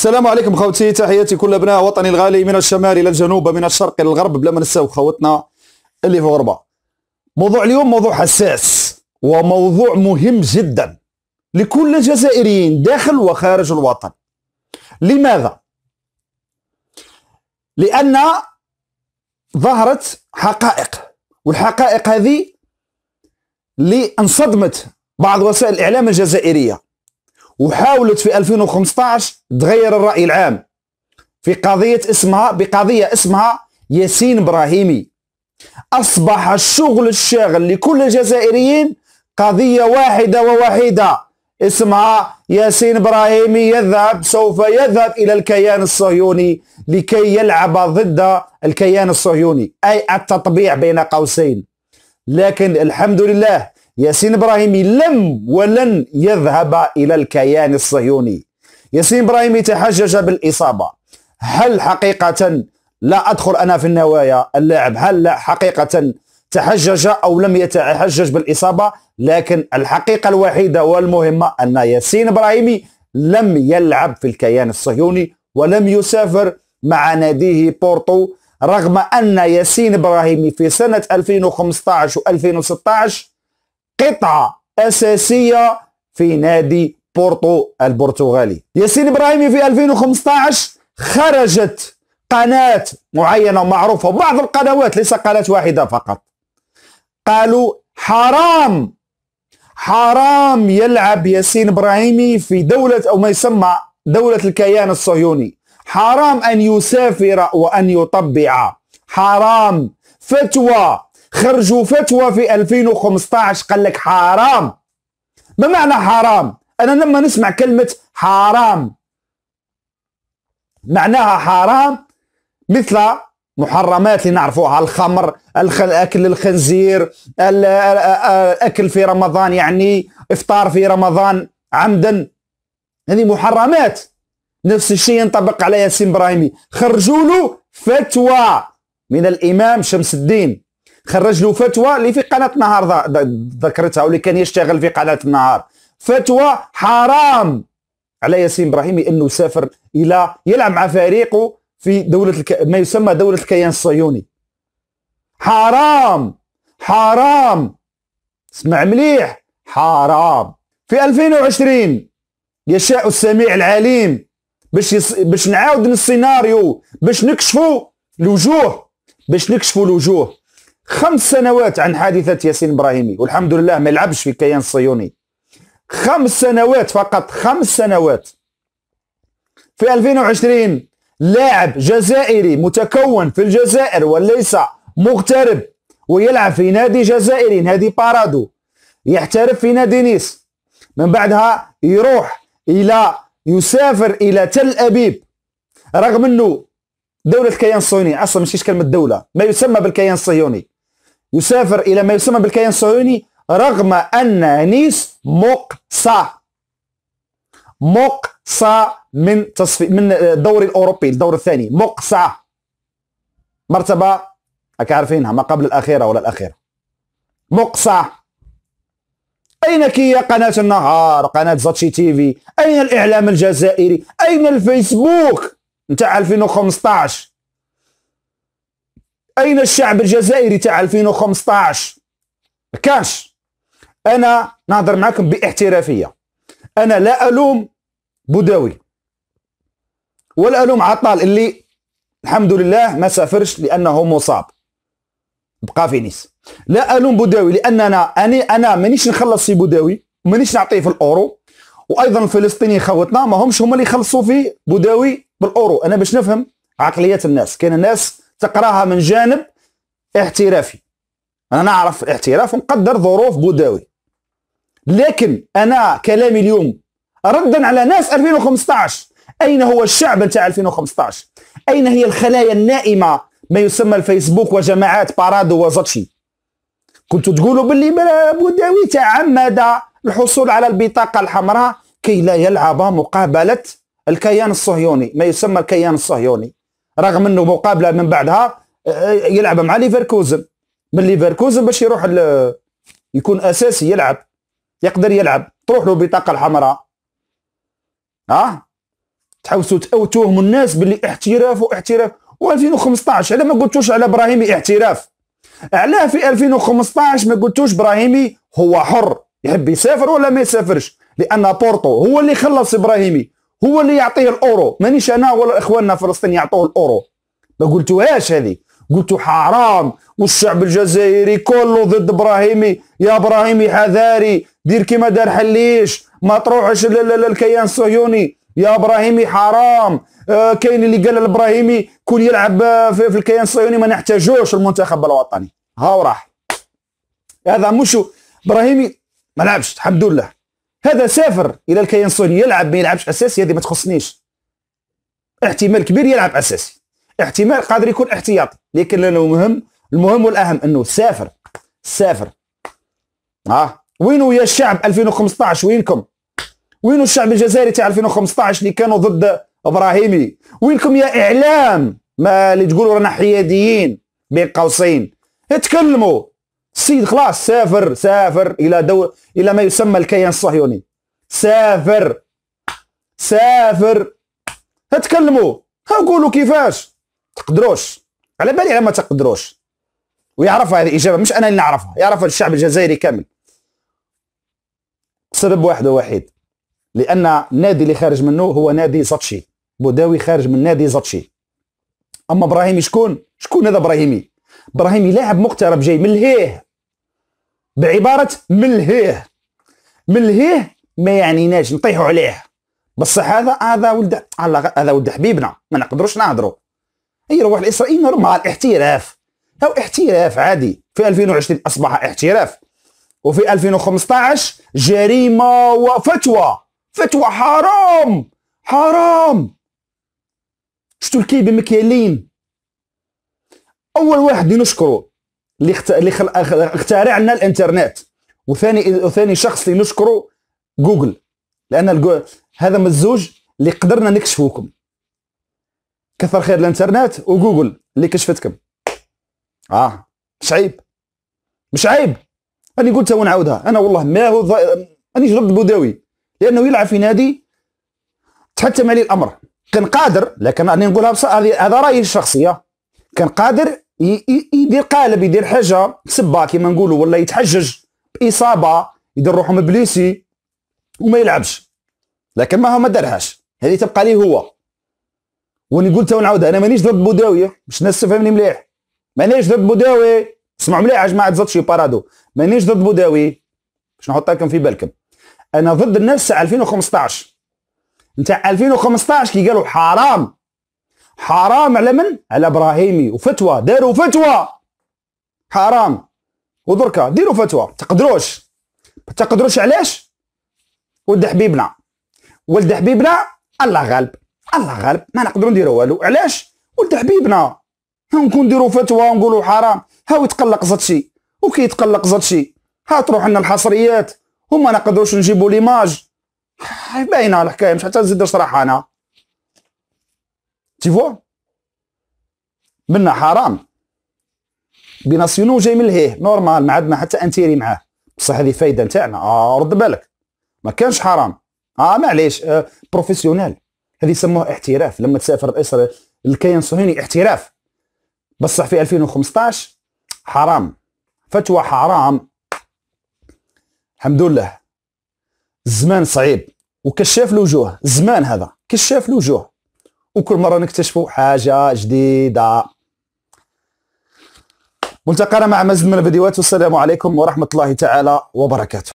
السلام عليكم خوتي تحياتي كل ابناء وطني الغالي من الشمال الى الجنوب من الشرق الى الغرب بلا ما نساو خوتنا اللي في غربه موضوع اليوم موضوع حساس وموضوع مهم جدا لكل الجزائريين داخل وخارج الوطن لماذا لان ظهرت حقائق والحقائق هذه اللي انصدمت بعض وسائل الاعلام الجزائريه وحاولت في 2015 تغير الرأي العام في قضية اسمها بقضية اسمها ياسين إبراهيمي أصبح الشغل الشاغل لكل الجزائريين قضية واحدة ووحيدة اسمها ياسين إبراهيمي يذهب سوف يذهب إلى الكيان الصهيوني لكي يلعب ضد الكيان الصهيوني أي التطبيع بين قوسين لكن الحمد لله ياسين إبراهيمي لم ولن يذهب إلى الكيان الصهيوني ياسين إبراهيمي تحجج بالإصابة هل حقيقة لا أدخل أنا في النوايا اللاعب هل لا حقيقة تحجج أو لم يتحجج بالإصابة لكن الحقيقة الوحيدة والمهمة أن ياسين إبراهيمي لم يلعب في الكيان الصهيوني ولم يسافر مع ناديه بورتو رغم أن ياسين إبراهيمي في سنة 2015 و2016 قطعة أساسية في نادي بورتو البرتغالي ياسين إبراهيمي في 2015 خرجت قناة معينة معروفة بعض القنوات ليس قناة واحدة فقط قالوا حرام حرام يلعب ياسين إبراهيمي في دولة أو ما يسمى دولة الكيان الصهيوني حرام أن يسافر وأن يطبع حرام فتوى خرجوا فتوى في 2015 قال لك حرام ما معنى حرام انا لما نسمع كلمه حرام معناها حرام مثل محرمات اللي نعرفوها الخمر اكل الخنزير الاكل في رمضان يعني افطار في رمضان عمدا هذه محرمات نفس الشيء ينطبق على ياسين ابراهيمي خرجوا له فتوى من الامام شمس الدين خرج له فتوى اللي في قناه النهار ذكرتها واللي كان يشتغل في قناه النهار فتوى حرام على ياسين ابراهيمي انه يسافر الى يلعب مع فريقه في دوله الك... ما يسمى دوله الكيان الصهيوني حرام حرام اسمع مليح حرام في 2020 يشاء السميع العليم باش يص... باش نعاود السيناريو باش نكشفوا الوجوه باش نكشفوا الوجوه خمس سنوات عن حادثة ياسين إبراهيمي والحمد لله ما يلعبش في الكيان الصهيوني خمس سنوات فقط خمس سنوات في 2020 لاعب جزائري متكون في الجزائر وليس مغترب ويلعب في نادي جزائري نادي بارادو يحترف في نادي نيس من بعدها يروح الى يسافر الى تل ابيب رغم انه دوله الكيان الصهيوني اصلا مش كلمه دوله ما يسمى بالكيان الصهيوني يسافر إلى ما يسمى بالكيان الصهيوني رغم أن نيس مقصى مقصى من تصفي من الدوري الأوروبي الدور الثاني مقصى مرتبة راك عارفينها ما قبل الأخيرة ولا الأخيرة مقصى أين كي قناة النهار قناة زاتشي تيفي أين الإعلام الجزائري أين الفيسبوك نتاع 2015 أين الشعب الجزائري تاع 2015 ما كانش أنا نهضر معكم باحترافية أنا لا ألوم بوداوي ولا ألوم عطال اللي الحمد لله ما سافرش لأنه مصاب بقى في نيس لا ألوم بوداوي لاننا أنا أنا, مانيش نخلص في بوداوي مانيش نعطيه في الأورو وايضا الفلسطيني خوتنا ما همش هما اللي يخلصوا في بوداوي بالاورو انا باش نفهم عقليه الناس كاين الناس تقراها من جانب احترافي انا نعرف احتراف ونقدر ظروف بوداوي لكن انا كلامي اليوم ردا على ناس 2015 اين هو الشعب نتاع 2015 اين هي الخلايا النائمه ما يسمى الفيسبوك وجماعات بارادو وزاتشي كنتوا تقولوا باللي بوداوي تعمد الحصول على البطاقه الحمراء كي لا يلعب مقابله الكيان الصهيوني ما يسمى الكيان الصهيوني رغم انه مقابله من بعدها آه، آه، يلعب مع ليفركوزن من ليفركوزن باش يروح يكون اساسي يلعب يقدر يلعب تروح له البطاقه الحمراء ها تحوسوا توهموا الناس باللي احتراف واحتراف و2015 علاه ما قلتوش على ابراهيمي احتراف علاه في 2015 ما قلتوش ابراهيمي هو حر يحب يسافر ولا ما يسافرش لان بورتو هو اللي خلص ابراهيمي هو اللي يعطيه الاورو مانيش انا ولا اخواننا فلسطين يعطوه الاورو ما قلتوهاش هذه قلتو حرام والشعب الجزائري كله ضد ابراهيمي يا ابراهيمي حذاري دير كيما دار حليش ما تروحش للكيان الصهيوني يا ابراهيمي حرام آه كاين اللي قال الابراهيمي كون يلعب آه، في, في الكيان الصهيوني ما نحتاجوش المنتخب الوطني هاو راح هذا مشو ابراهيمي ما لعبش الحمد لله هذا سافر الى الكيان الصهيوني يلعب ما يلعبش اساسي هذه ما تخصنيش احتمال كبير يلعب اساسي احتمال قادر يكون احتياطي لكن لانه المهم المهم والاهم انه سافر سافر اه وينو يا الشعب 2015 وينكم وينو الشعب الجزائري تاع 2015 اللي كانوا ضد ابراهيمي وينكم يا اعلام ما اللي تقولوا رانا حياديين بين قوسين اتكلموا السيد خلاص سافر سافر الى دو الى ما يسمى الكيان الصهيوني سافر سافر هتكلموا قولوا كيفاش تقدروش على بالي على ما تقدروش ويعرفها هذه الاجابه مش انا اللي نعرفها يعرفها الشعب الجزائري كامل سبب واحد ووحيد لان النادي اللي خارج منه هو نادي زاتشي بوداوي خارج من نادي زاتشي اما ابراهيمي شكون شكون هذا ابراهيمي ابراهيم لاعب مقترب جاي من الهيه بعباره من الهيه من الهيه ما يعنيناش نطيحوا عليه بصح هذا هذا ولد هذا ولد حبيبنا ما نقدروش نهضروا اي روح الاسرائيلي نورمال احتراف او احتراف عادي في 2020 اصبح احتراف وفي 2015 جريمه وفتوى فتوى حرام حرام شتو الكيبي مكيالين اول واحد نشكره اللي اللي اخترع لنا الانترنت وثاني وثاني شخص اللي نشكره جوجل لان الجو... هذا من الزوج اللي قدرنا نكشفوكم كثر خير الانترنت وجوجل اللي كشفتكم اه مش عيب مش عيب انا قلتها ونعاودها انا والله ما هو ض... انا ضد بوداوي لانه يلعب في نادي تحتم عليه الامر كان قادر لكن انا نقولها بصح هذا رايي الشخصيه آه. كان قادر يدير قالب يدير حاجه سبا كيما نقولوا ولا يتحجج باصابه يدير روحه مبليسي وما يلعبش لكن ما هو ما دارهاش هذه تبقى ليه هو ونقول تو نعاودها انا مانيش ضد بوداوي باش الناس تفهمني مليح مانيش ضد بوداوي اسمعوا مليح يا جماعه شي بارادو مانيش ضد بوداوي باش نحط لكم في بالكم انا ضد الناس 2015 نتاع 2015 كي قالوا حرام حرام على من؟ على ابراهيمي وفتوى داروا فتوى حرام ودركا ديروا فتوى تقدروش تقدروش علاش؟ ولد حبيبنا ولد حبيبنا الله غالب الله غالب ما نقدروا نديروا والو علاش؟ ولد حبيبنا نكون نديروا فتوى ونقولوا حرام هاو يتقلق زادشي وكي يتقلق زادشي ها تروح لنا الحصريات وما نقدروش نجيبوا ليماج باينه الحكايه مش حتى نزيد نشرح انا تي فوا منا حرام بناسيونو جاي من لهيه نورمال ما عندنا حتى انتيري معاه بصح هذه فايده نتاعنا اه رد بالك ما كانش حرام اه معليش آه بروفيسيونيل هذه يسموها احتراف لما تسافر لاسر الكيان الصهيوني احتراف بصح في 2015 حرام فتوى حرام الحمد لله الزمان صعيب وكشاف الوجوه الزمان هذا كشاف الوجوه وكل مره نكتشفوا حاجه جديده ملتقانا مع مزيد من الفيديوهات والسلام عليكم ورحمه الله تعالى وبركاته